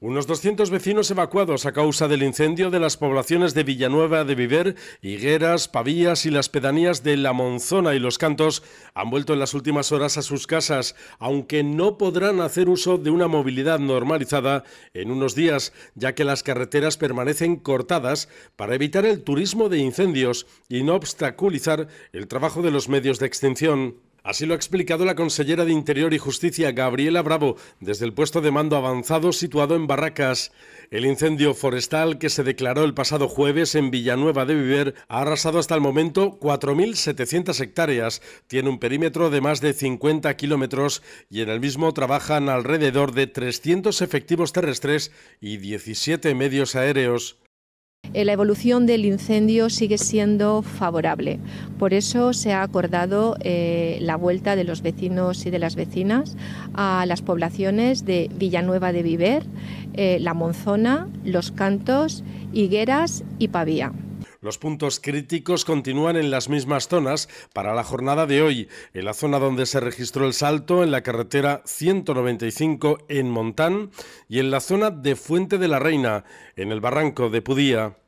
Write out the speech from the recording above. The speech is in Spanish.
Unos 200 vecinos evacuados a causa del incendio de las poblaciones de Villanueva de Viver, Higueras, Pavillas y las pedanías de La Monzona y Los Cantos han vuelto en las últimas horas a sus casas, aunque no podrán hacer uso de una movilidad normalizada en unos días, ya que las carreteras permanecen cortadas para evitar el turismo de incendios y no obstaculizar el trabajo de los medios de extinción. Así lo ha explicado la consellera de Interior y Justicia, Gabriela Bravo, desde el puesto de mando avanzado situado en Barracas. El incendio forestal que se declaró el pasado jueves en Villanueva de Viver ha arrasado hasta el momento 4.700 hectáreas, tiene un perímetro de más de 50 kilómetros y en el mismo trabajan alrededor de 300 efectivos terrestres y 17 medios aéreos. Eh, la evolución del incendio sigue siendo favorable. Por eso se ha acordado eh, la vuelta de los vecinos y de las vecinas a las poblaciones de Villanueva de Viver, eh, La Monzona, Los Cantos, Higueras y Pavía. Los puntos críticos continúan en las mismas zonas para la jornada de hoy. En la zona donde se registró el salto, en la carretera 195 en Montán y en la zona de Fuente de la Reina, en el barranco de Pudía.